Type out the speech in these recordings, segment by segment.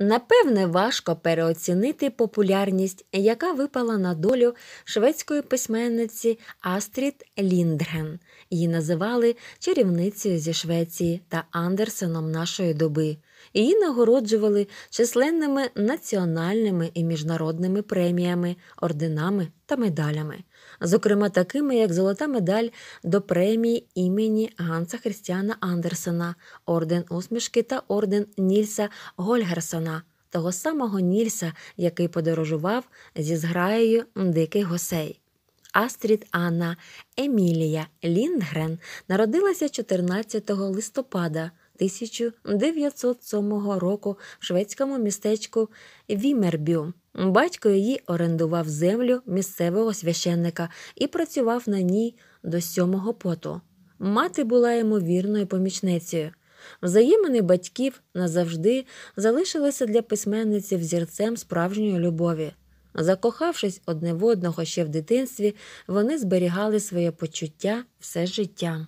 Напевне, важко переоцінити популярність, яка випала на долю шведської письменниці Астрід Ліндген. Її називали чарівницею зі Швеції та Андерсеном нашої доби. Її нагороджували численними національними і міжнародними преміями, орденами та медалями, зокрема такими, як золота медаль до премії імені Ганса Христіана Андерсена, орден усмішки та орден Нільса Гольгерсона, того самого Нільса, який подорожував зі зграєю диких Госей. Астрід Анна Емілія Ліндгрен народилася 14 листопада. 1907 року в шведському містечку Вімербю. Батько її орендував землю місцевого священника і працював на ній до сьомого поту. Мати була йому вірною помічницею. Взаємини батьків назавжди залишилися для письменниці зірцем справжньої любові. Закохавшись одне в одного ще в дитинстві, вони зберігали своє почуття все життя.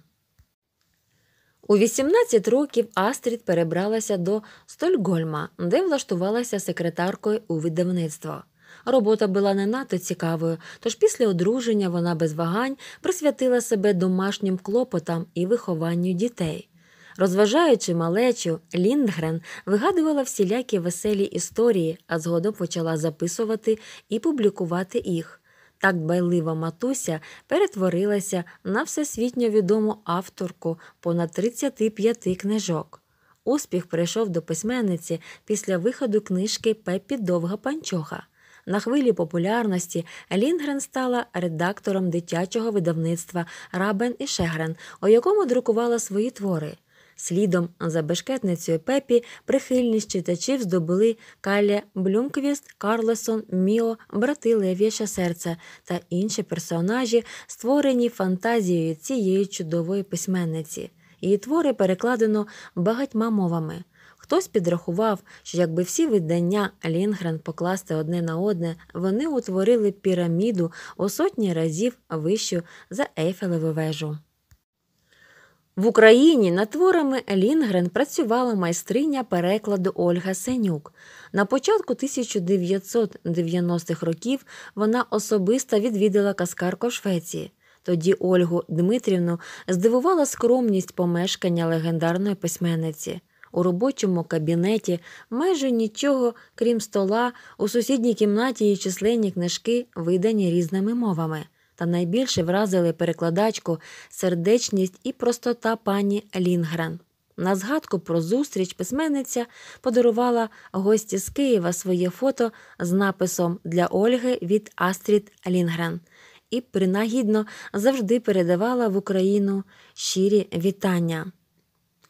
У 18 років Астрід перебралася до Стольгольма, де влаштувалася секретаркою у видавництво. Робота була не надто цікавою, тож після одруження вона без вагань присвятила себе домашнім клопотам і вихованню дітей. Розважаючи малечу, Ліндгрен вигадувала всілякі веселі історії, а згодом почала записувати і публікувати їх. Так байлива матуся перетворилася на всесвітньо відому авторку понад 35 книжок. Успіх прийшов до письменниці після виходу книжки Пеппі Довга Панчоха. На хвилі популярності Лінгрен стала редактором дитячого видавництва Рабен і Шегрен, у якому друкувала свої твори. Слідом за бешкетницею Пепі прихильність читачів здобули Калі Блюмквіст, Карлесон, Міо, брати Лев'яча Серця та інші персонажі, створені фантазією цієї чудової письменниці. Її твори перекладено багатьма мовами. Хтось підрахував, що якби всі видання Лінгрен покласти одне на одне, вони утворили піраміду у сотні разів вищу за Ейфелеву вежу. В Україні над творами Лінгрен працювала майстриня перекладу Ольга Сенюк. На початку 1990-х років вона особисто відвідала каскарку в Швеції. Тоді Ольгу Дмитрівну здивувала скромність помешкання легендарної письменниці. У робочому кабінеті майже нічого, крім стола, у сусідній кімнаті її численні книжки, видані різними мовами та найбільше вразили перекладачку сердечність і простота пані Лінгрен. На згадку про зустріч письменниця подарувала гості з Києва своє фото з написом для Ольги від Астрід Лінгрен і принагідно завжди передавала в Україну щирі вітання.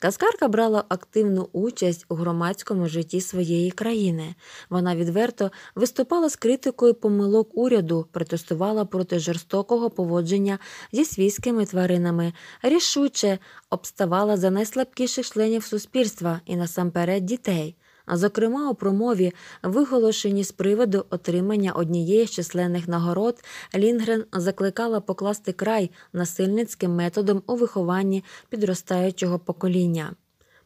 Каскарка брала активну участь у громадському житті своєї країни. Вона відверто виступала з критикою помилок уряду, протестувала проти жорстокого поводження зі свійськими тваринами, рішуче обставала за найслабкіших членів суспільства і насамперед дітей а зокрема у промові, виголошені з приводу отримання однієї з численних нагород, Лінгрен закликала покласти край насильницьким методом у вихованні підростаючого покоління.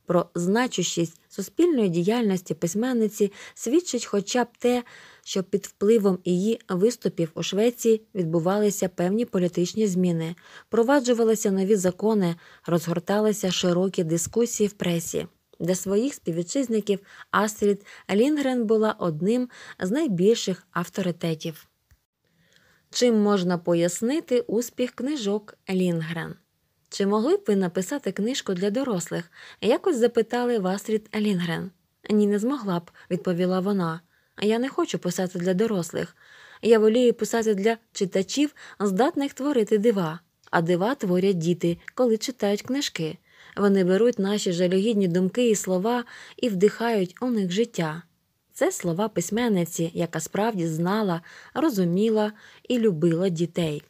Про значущість суспільної діяльності письменниці свідчить хоча б те, що під впливом її виступів у Швеції відбувалися певні політичні зміни, проваджувалися нові закони, розгорталися широкі дискусії в пресі. Для своїх співвітчизників Астрід Лінгрен була одним з найбільших авторитетів. Чим можна пояснити успіх книжок Лінгрен? Чи могли б ви написати книжку для дорослих? Якось запитали в Астрід Лінгрен. Ні, не змогла б, відповіла вона. Я не хочу писати для дорослих. Я волію писати для читачів, здатних творити дива, а дива творять діти, коли читають книжки. Вони беруть наші жалюгідні думки і слова і вдихають у них життя. Це слова письменниці, яка справді знала, розуміла і любила дітей.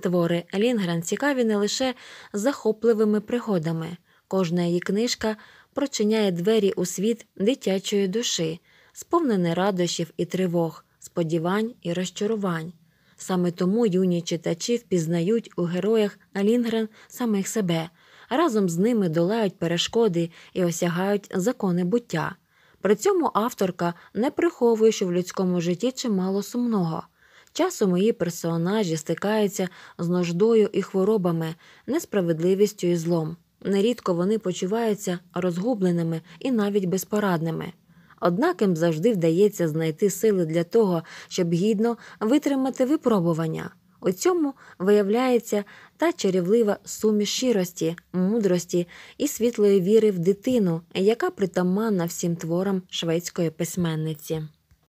Твори Лінгрен цікаві не лише захопливими пригодами. Кожна її книжка прочиняє двері у світ дитячої душі, сповнений радощів і тривог, сподівань і розчарувань. Саме тому юні читачі впізнають у героях Лінгрен самих себе, разом з ними долають перешкоди і осягають закони буття. При цьому авторка не приховує, що в людському житті чимало сумного. Часом її персонажі стикаються з нуждою і хворобами, несправедливістю і злом. Нерідко вони почуваються розгубленими і навіть безпорадними. Однак їм завжди вдається знайти сили для того, щоб гідно витримати випробування. У цьому виявляється та чарівлива суміш щирості, мудрості і світлої віри в дитину, яка притаманна всім творам шведської письменниці.